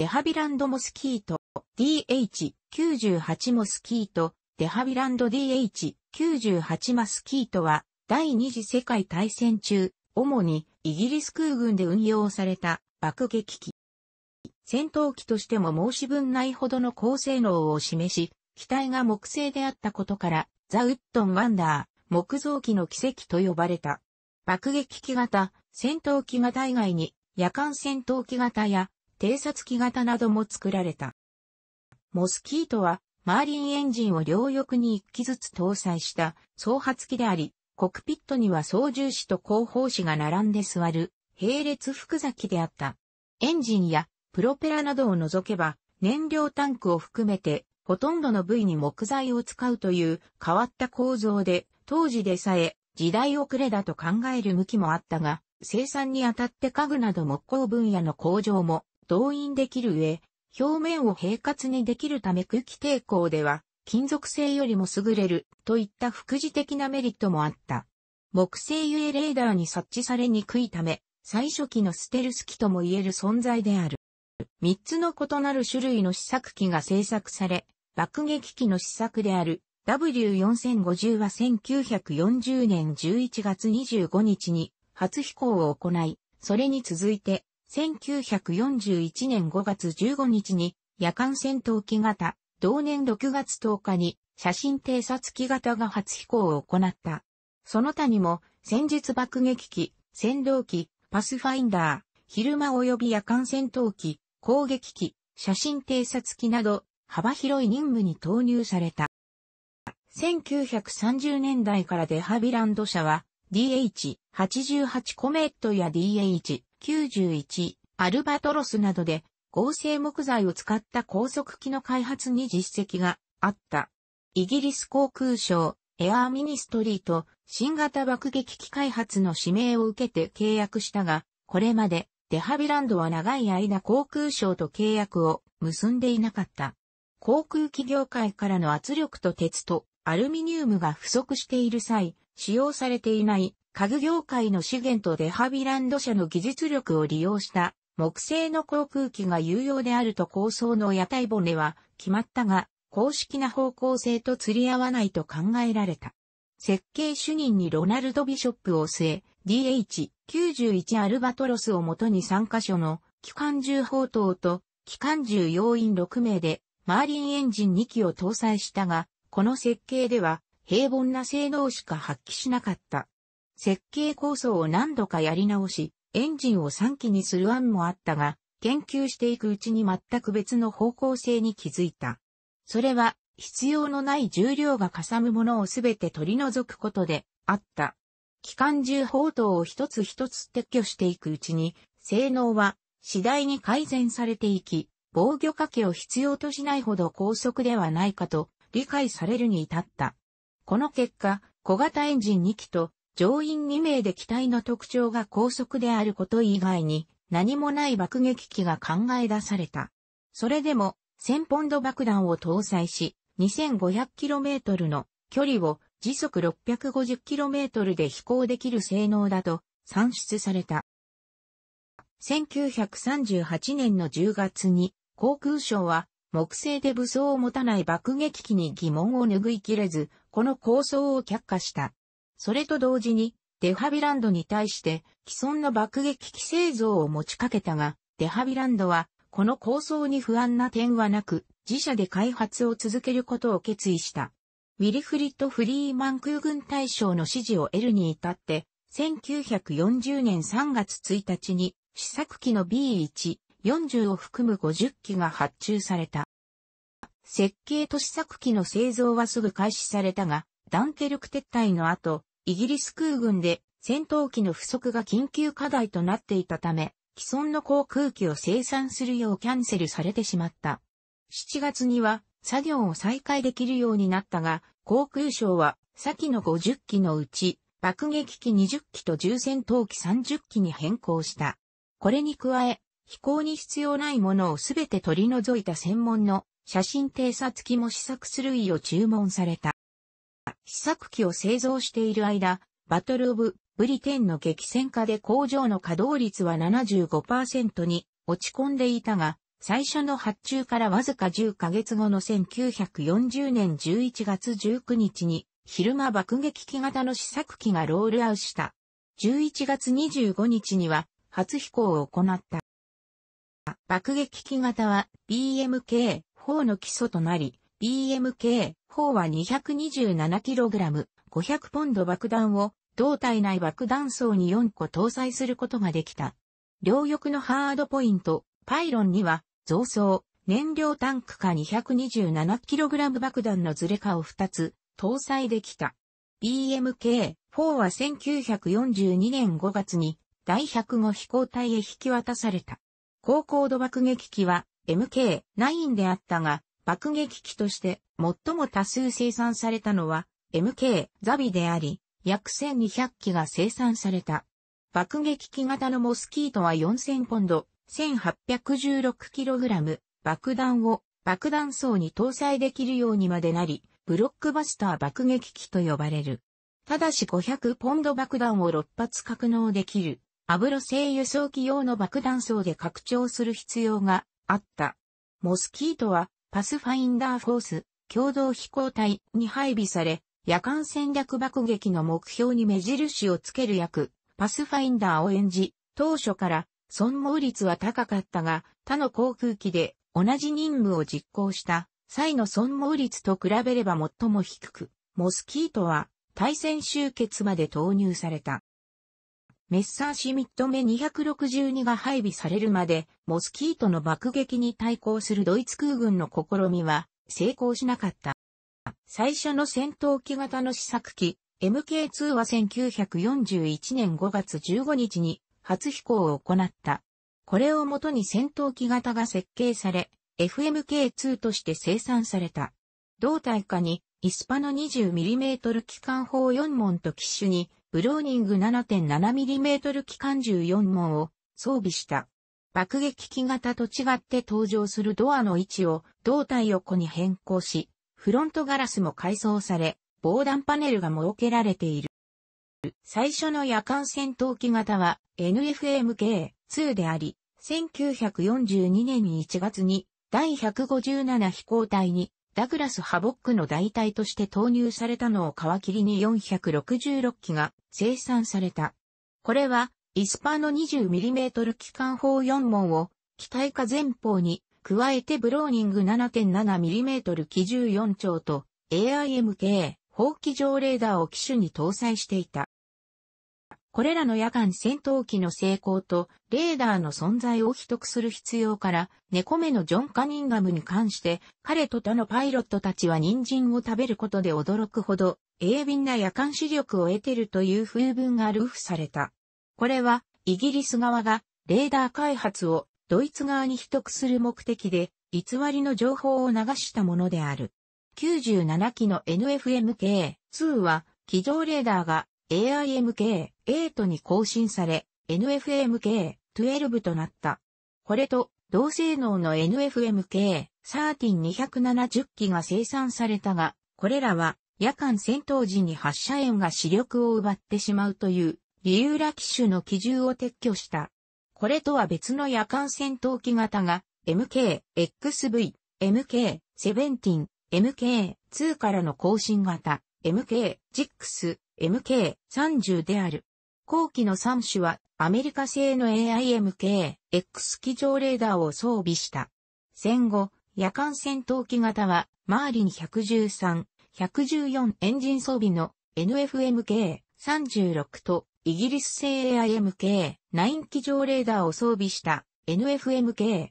デハビランドモスキート、DH98 モスキート、デハビランド DH98 マスキートは、第二次世界大戦中、主にイギリス空軍で運用された爆撃機。戦闘機としても申し分ないほどの高性能を示し、機体が木製であったことから、ザ・ウッドン・ワンダー、木造機の奇跡と呼ばれた。爆撃機型、戦闘機型以外に、夜間戦闘機型や偵察機型なども作られた。モスキートは、マーリンエンジンを両翼に1機ずつ搭載した総発機であり、コクピットには操縦士と広報士が並んで座る、並列複座機であった。エンジンやプロペラなどを除けば、燃料タンクを含めて、ほとんどの部位に木材を使うという変わった構造で、当時でさえ時代遅れだと考える向きもあったが、生産にあたって家具など木工分野の工場も動員できる上、表面を平滑にできるため空気抵抗では、金属製よりも優れるといった副次的なメリットもあった。木製ゆえレーダーに察知されにくいため、最初期のステルス機とも言える存在である。三つの異なる種類の試作機が製作され、爆撃機の試作である W4050 は1940年11月25日に初飛行を行い、それに続いて1941年5月15日に夜間戦闘機型、同年6月10日に写真偵察機型が初飛行を行った。その他にも戦術爆撃機、戦闘機、パスファインダー、昼間及び夜間戦闘機、攻撃機、写真偵察機など幅広い任務に投入された。1930年代からデハビランド社は DH88 コメットや DH 91、アルバトロスなどで合成木材を使った高速機の開発に実績があった。イギリス航空省、エアーミニストリーと新型爆撃機開発の指名を受けて契約したが、これまでデハビランドは長い間航空省と契約を結んでいなかった。航空機業界からの圧力と鉄とアルミニウムが不足している際、使用されていない家具業界の資源とデハビランド社の技術力を利用した木製の航空機が有用であると構想の屋台骨は決まったが、公式な方向性と釣り合わないと考えられた。設計主任にロナルド・ビショップを据え、DH91 アルバトロスをもとに3カ所の機関銃砲塔と機関銃要員6名でマーリンエンジン2機を搭載したが、この設計では平凡な性能しか発揮しなかった。設計構想を何度かやり直し、エンジンを3機にする案もあったが、研究していくうちに全く別の方向性に気づいた。それは、必要のない重量がかさむものをすべて取り除くことで、あった。機関銃砲塔を一つ一つ撤去していくうちに、性能は次第に改善されていき、防御掛けを必要としないほど高速ではないかと理解されるに至った。この結果、小型エンジン2機と乗員2名で機体の特徴が高速であること以外に何もない爆撃機が考え出された。それでも1000ポンド爆弾を搭載し 2500km の距離を時速 650km で飛行できる性能だと算出された。1938年の10月に航空省は木星で武装を持たない爆撃機に疑問を拭いきれず、この構想を却下した。それと同時に、デハビランドに対して既存の爆撃機製造を持ちかけたが、デハビランドは、この構想に不安な点はなく、自社で開発を続けることを決意した。ウィリフリット・フリーマン空軍大将の指示を得るに至って、1940年3月1日に試作機の B1、40を含む50機が発注された。設計と試作機の製造はすぐ開始されたが、ダンケルク撤退の後、イギリス空軍で戦闘機の不足が緊急課題となっていたため、既存の航空機を生産するようキャンセルされてしまった。7月には作業を再開できるようになったが、航空省は先の50機のうち、爆撃機20機と重戦闘機30機に変更した。これに加え、飛行に必要ないものをすべて取り除いた専門の写真偵察機も試作する意を注文された。試作機を製造している間、バトルオブブリテンの激戦下で工場の稼働率は75%に落ち込んでいたが、最初の発注からわずか10ヶ月後の1940年11月19日に昼間爆撃機型の試作機がロールアウトした。11月25日には初飛行を行った。爆撃機型は BMK4 の基礎となり、BMK、4は 227kg、500ポンド爆弾を胴体内爆弾層に4個搭載することができた。両翼のハードポイント、パイロンには増装、燃料タンクか 227kg 爆弾のズレかを2つ搭載できた。BMK-4 は1942年5月に第105飛行隊へ引き渡された。高高度爆撃機は MK-9 であったが、爆撃機として最も多数生産されたのは MK ザビであり、約1200機が生産された。爆撃機型のモスキートは4000ポンド、1816kg、爆弾を爆弾層に搭載できるようにまでなり、ブロックバスター爆撃機と呼ばれる。ただし500ポンド爆弾を6発格納できる、油性輸送機用の爆弾層で拡張する必要があった。モスキートはパスファインダーフォース、共同飛行隊に配備され、夜間戦略爆撃の目標に目印をつける役、パスファインダーを演じ、当初から損耗率は高かったが、他の航空機で同じ任務を実行した際の損耗率と比べれば最も低く、モスキートは対戦終結まで投入された。メッサーシミット目262が配備されるまで、モスキートの爆撃に対抗するドイツ空軍の試みは成功しなかった。最初の戦闘機型の試作機、MK2 は1941年5月15日に初飛行を行った。これをもとに戦闘機型が設計され、FMK2 として生産された。胴体下に、イスパの 20mm 機関砲4門と機種に、ブローニング 7.7mm 機関銃4門を装備した。爆撃機型と違って登場するドアの位置を胴体横に変更し、フロントガラスも改装され、防弾パネルが設けられている。最初の夜間戦闘機型は NFMK2 であり、1942年1月に第157飛行隊にダグラス・ハボックの代替として投入されたのを皮切りに466機が生産された。これは、イスパーの 20mm 機関砲4門を、機体化前方に、加えてブローニング 7.7mm 機14丁と AIMK 砲機上レーダーを機種に搭載していた。これらの夜間戦闘機の成功とレーダーの存在を秘匿する必要から、猫目のジョン・カニンガムに関して、彼と他のパイロットたちは人参を食べることで驚くほど、鋭敏な夜間視力を得てるという風文がルフされた。これは、イギリス側が、レーダー開発をドイツ側に秘匿する目的で、偽りの情報を流したものである。97機の NFMK2 は、機上レーダーが AIMK8 に更新され、NFMK12 となった。これと同性能の NFMK13270 機が生産されたが、これらは夜間戦闘時に発射円が視力を奪ってしまうという理由ら機種の機銃を撤去した。これとは別の夜間戦闘機型が MK、XV、MK、17、MK2 からの更新型、MK、JIX、MK30 である。後期の3種はアメリカ製の AIMK、X 機上レーダーを装備した。戦後、夜間戦闘機型はマーリン113、114エンジン装備の NFMK36 とイギリス製 AIMK9 機上レーダーを装備した NFMK38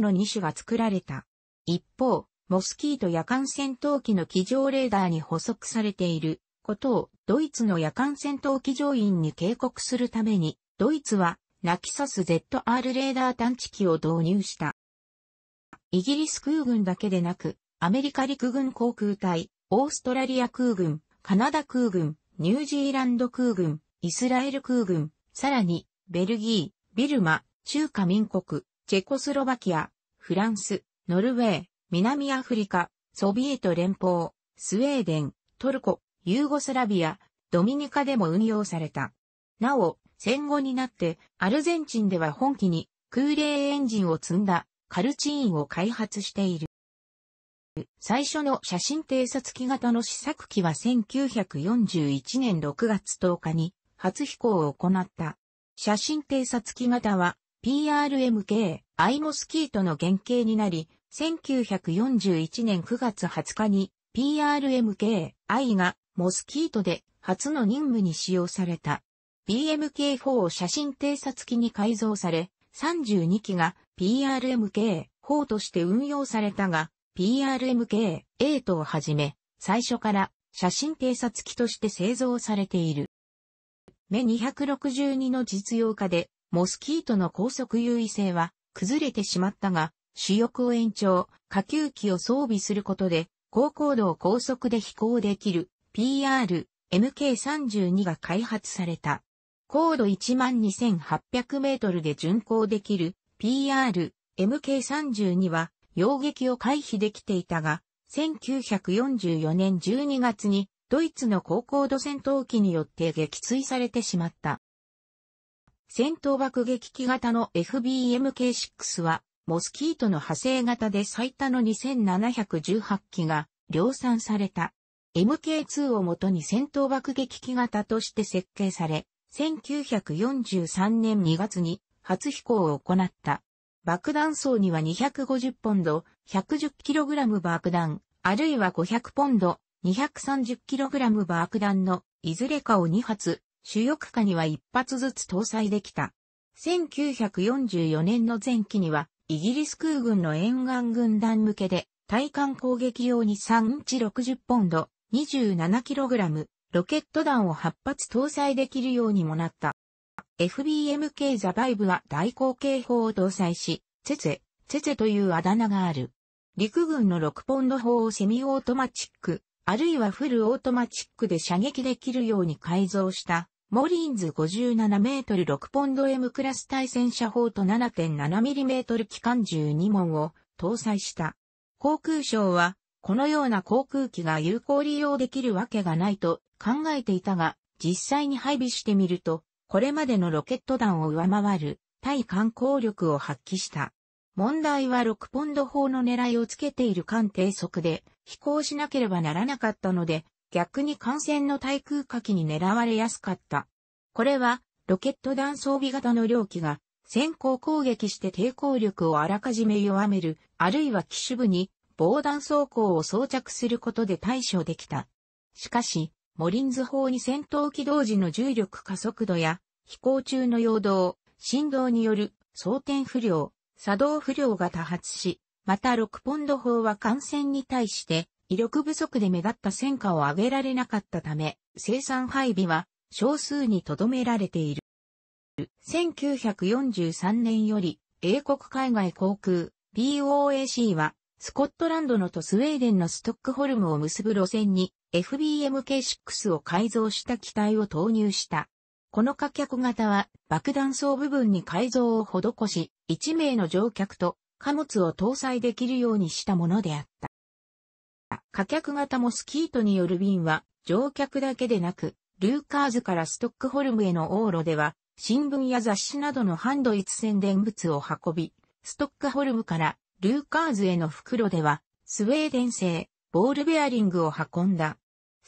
の2種が作られた。一方、モスキート夜間戦闘機の機上レーダーに補足されていることをドイツの夜間戦闘機乗員に警告するために、ドイツはナキサス ZR レーダー探知機を導入した。イギリス空軍だけでなく、アメリカ陸軍航空隊、オーストラリア空軍、カナダ空軍、ニュージーランド空軍、イスラエル空軍、さらに、ベルギー、ビルマ、中華民国、チェコスロバキア、フランス、ノルウェー、南アフリカ、ソビエト連邦、スウェーデン、トルコ、ユーゴスラビア、ドミニカでも運用された。なお、戦後になって、アルゼンチンでは本機に空冷エンジンを積んだカルチーンを開発している。最初の写真偵察機型の試作機は1941年6月10日に初飛行を行った。写真偵察機型は PRMK アイモスキートの原型になり、1941年9月20日に PRMK I がモスキートで初の任務に使用された。BMK4 写真偵察機に改造され、32機が PRMK4 として運用されたが、PRMK8 をはじめ、最初から写真偵察機として製造されている。目262の実用化で、モスキートの高速優位性は崩れてしまったが、主翼を延長、下級機を装備することで、高高度を高速で飛行できる PR、MK32 が開発された。高度12800メートルで巡航できる PR、MK32 は、溶撃を回避できていたが、1944年12月にドイツの高高度戦闘機によって撃墜されてしまった。戦闘爆撃機型の FBMK6 は、モスキートの派生型で最多の2718機が量産された。MK2 をもとに戦闘爆撃機型として設計され、1943年2月に初飛行を行った。爆弾層には250ポンド、110kg 爆弾、あるいは500ポンド、230kg 爆弾のいずれかを2発、主翼下には1発ずつ搭載できた。1944年の前期には、イギリス空軍の沿岸軍団向けで、対艦攻撃用に3インチ60ポンド、27kg ロケット弾を8発搭載できるようにもなった。FBMK ザバイブは大口径砲を搭載し、ツェツェ、ツェツェというあだ名がある。陸軍の6ポンド砲をセミオートマチック、あるいはフルオートマチックで射撃できるように改造した、モリーンズ57メートル6ポンド M クラス対戦車砲と7.7ミリメートル機関銃2門を搭載した。航空省はこのような航空機が有効利用できるわけがないと考えていたが、実際に配備してみると、これまでのロケット弾を上回る対艦航力を発揮した。問題は6ポンド砲の狙いをつけている艦低速で飛行しなければならなかったので、逆に艦船の対空火器に狙われやすかった。これは、ロケット弾装備型の両機が先行攻撃して抵抗力をあらかじめ弱める、あるいは機種部に防弾装甲を装着することで対処できた。しかし、モリンズ法に戦闘機動時の重力加速度や飛行中の陽動、振動による装填不良、作動不良が多発し、また6ポンド法は感染に対して威力不足で目立った戦果を上げられなかったため、生産配備は少数に留められている。1943年より英国海外航空 BOAC はスコットランドのとスウェーデンのストックホルムを結ぶ路線に FBMK6 を改造した機体を投入した。この火客型は爆弾層部分に改造を施し、1名の乗客と貨物を搭載できるようにしたものであった。火客型もスキートによる便は乗客だけでなく、ルーカーズからストックホルムへの往路では、新聞や雑誌などのハンドイツ宣伝物を運び、ストックホルムからルーカーズへの袋では、スウェーデン製、ボールベアリングを運んだ。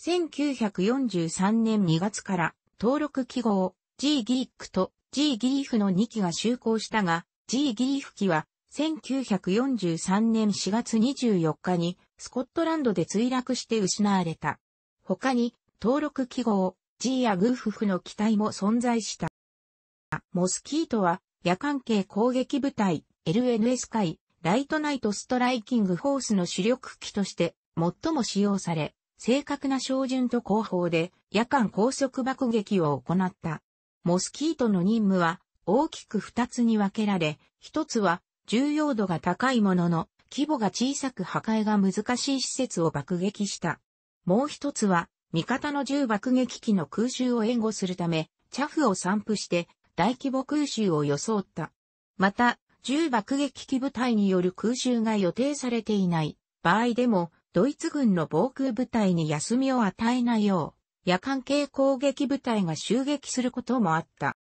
1943年2月から、登録記号、G ギークと G ギーフの2機が就航したが、G ギーフ機は、1943年4月24日に、スコットランドで墜落して失われた。他に、登録記号、G やグーフフの機体も存在した。モスキートは、夜間系攻撃部隊、LNS 海ライトナイトストライキングホースの主力機として最も使用され、正確な照準と後方で夜間高速爆撃を行った。モスキートの任務は大きく二つに分けられ、一つは重要度が高いものの規模が小さく破壊が難しい施設を爆撃した。もう一つは味方の銃爆撃機の空襲を援護するため、チャフを散布して大規模空襲を装った。また、重爆撃機部隊による空襲が予定されていない場合でも、ドイツ軍の防空部隊に休みを与えないよう、夜間系攻撃部隊が襲撃することもあった。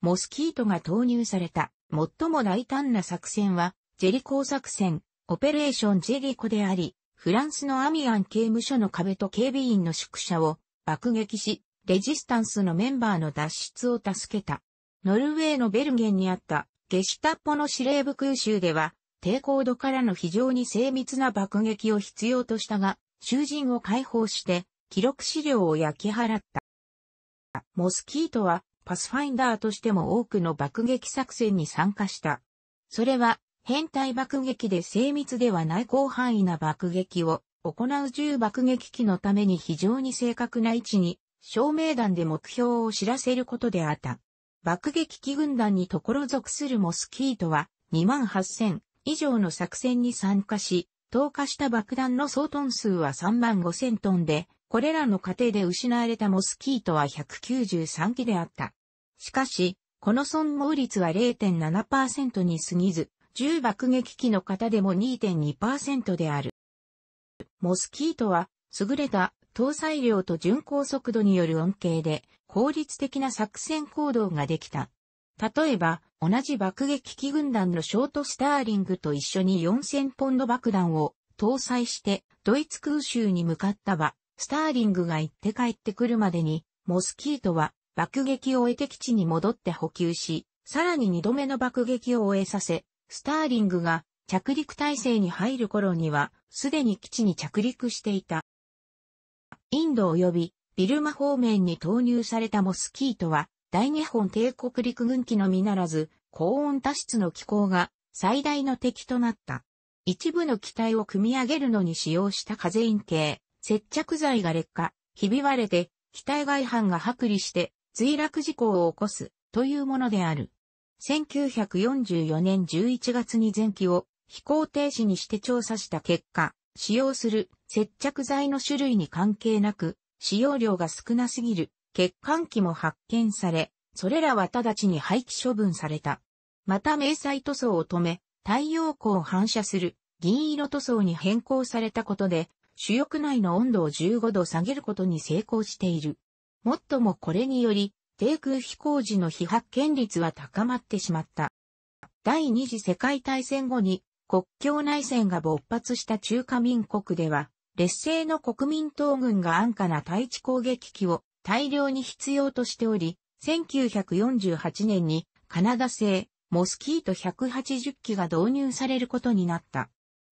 モスキートが投入された、最も大胆な作戦は、ジェリコ作戦、オペレーションジェリコであり、フランスのアミアン刑務所の壁と警備員の宿舎を爆撃し、レジスタンスのメンバーの脱出を助けた。ノルウェーのベルゲンにあったゲシュタッポの司令部空襲では、低高度からの非常に精密な爆撃を必要としたが、囚人を解放して、記録資料を焼き払った。モスキートは、パスファインダーとしても多くの爆撃作戦に参加した。それは、変態爆撃で精密ではない広範囲な爆撃を行う銃爆撃機のために非常に正確な位置に照明弾で目標を知らせることであった。爆撃機軍団にところ属するモスキートは2万8000以上の作戦に参加し、投下した爆弾の総トン数は3万5000トンで、これらの過程で失われたモスキートは193機であった。しかし、この損耗率は0.7%に過ぎず、重爆撃機の方でも2.2%である。モスキートは、優れた搭載量と巡航速度による恩恵で効率的な作戦行動ができた。例えば、同じ爆撃機軍団のショートスターリングと一緒に4000ポンド爆弾を搭載してドイツ空襲に向かった場、スターリングが行って帰ってくるまでに、モスキートは爆撃を終えて基地に戻って補給し、さらに2度目の爆撃を終えさせ、スターリングが着陸体制に入る頃には、すでに基地に着陸していた。インド及びビルマ方面に投入されたモスキートは、大日本帝国陸軍機のみならず、高温多湿の気候が最大の敵となった。一部の機体を組み上げるのに使用した風陰系、接着剤が劣化、ひび割れて、機体外反が剥離して墜落事故を起こすというものである。1944年11月に前期を飛行停止にして調査した結果、使用する接着剤の種類に関係なく、使用量が少なすぎる欠陥機も発見され、それらは直ちに廃棄処分された。また明細塗装を止め、太陽光を反射する銀色塗装に変更されたことで、主翼内の温度を15度下げることに成功している。もっともこれにより、低空飛行時の被発見率は高まってしまった。第二次世界大戦後に国境内戦が勃発した中華民国では、劣勢の国民党軍が安価な対地攻撃機を大量に必要としており、1948年にカナダ製モスキート180機が導入されることになった。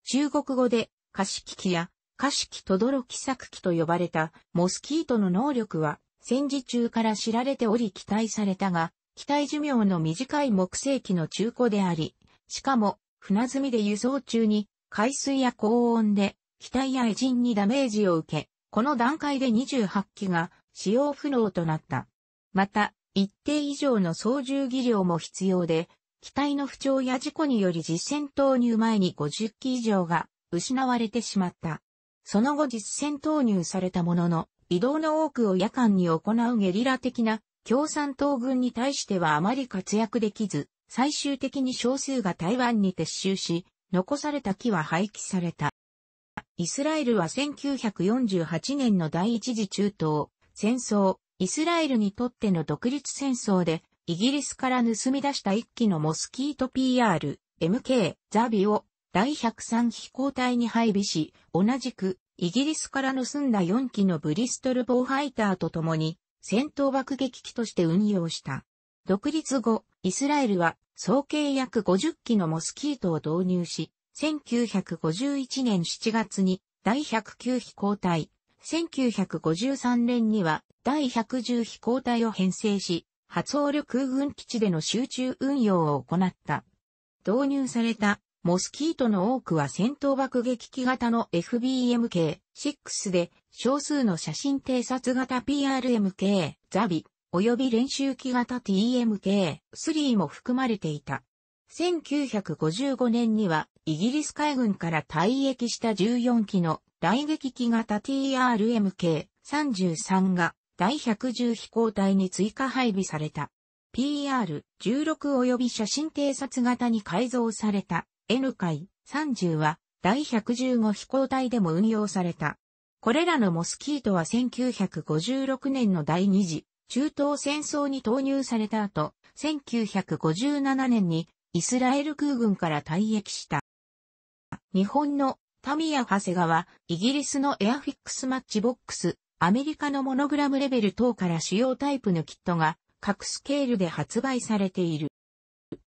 中国語で貸し機器や貸し機とどろき作機と呼ばれたモスキートの能力は戦時中から知られており期待されたが、機体寿命の短い木製機の中古であり、しかも船積みで輸送中に、海水や高温で、機体やエジンにダメージを受け、この段階で28機が使用不能となった。また、一定以上の操縦技量も必要で、機体の不調や事故により実戦投入前に50機以上が失われてしまった。その後実戦投入されたものの、移動の多くを夜間に行うゲリラ的な共産党軍に対してはあまり活躍できず、最終的に少数が台湾に撤収し、残された木は廃棄された。イスラエルは1948年の第一次中東戦争、イスラエルにとっての独立戦争で、イギリスから盗み出した一機のモスキート PR、MK、ザビを第103飛行隊に配備し、同じくイギリスから盗んだ4機のブリストル防ハイターと共に戦闘爆撃機として運用した。独立後、イスラエルは総計約50機のモスキートを導入し、1951年7月に第109飛行隊、1953年には第110飛行隊を編成し、発オ力空軍基地での集中運用を行った。導入されたモスキートの多くは戦闘爆撃機型の FBMK6 で少数の写真偵察型 PRMK ザビ及び練習機型 TMK-3 も含まれていた。1955年にはイギリス海軍から退役した14機の雷撃機型 TRMK-33 が第110飛行隊に追加配備された。PR-16 及び写真偵察型に改造された N 海30は第115飛行隊でも運用された。これらのモスキートは1956年の第2次中東戦争に投入された後、1957年にイスラエル空軍から退役した。日本のタミヤ・セガは、イギリスのエアフィックスマッチボックス、アメリカのモノグラムレベル等から主要タイプのキットが各スケールで発売されている。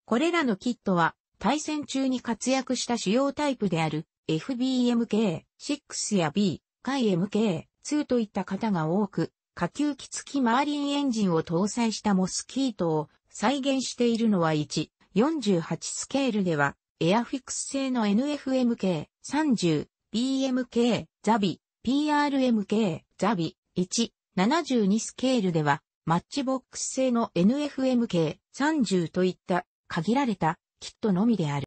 これらのキットは対戦中に活躍した主要タイプである FBMK6 や B、k MK2 といった方が多く、下級機付きマーリンエンジンを搭載したモスキートを再現しているのは1、48スケールでは、エアフィクス製の NFMK、30、BMK、ザビ、PRMK、ザビ、1、72スケールでは、マッチボックス製の NFMK、30といった限られたキットのみである。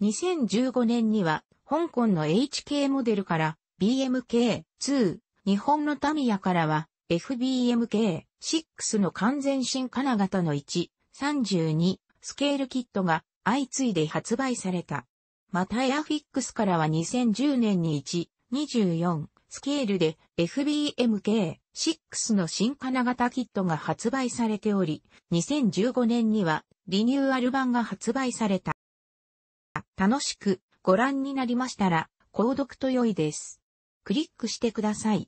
2015年には、香港の HK モデルから BMK2、日本のタミヤからは、FBMK6 の完全新金型の1、32スケールキットが相次いで発売された。またエアフィックスからは2010年に1、24スケールで FBMK6 の新金型キットが発売されており、2015年にはリニューアル版が発売された。楽しくご覧になりましたら、購読と良いです。クリックしてください。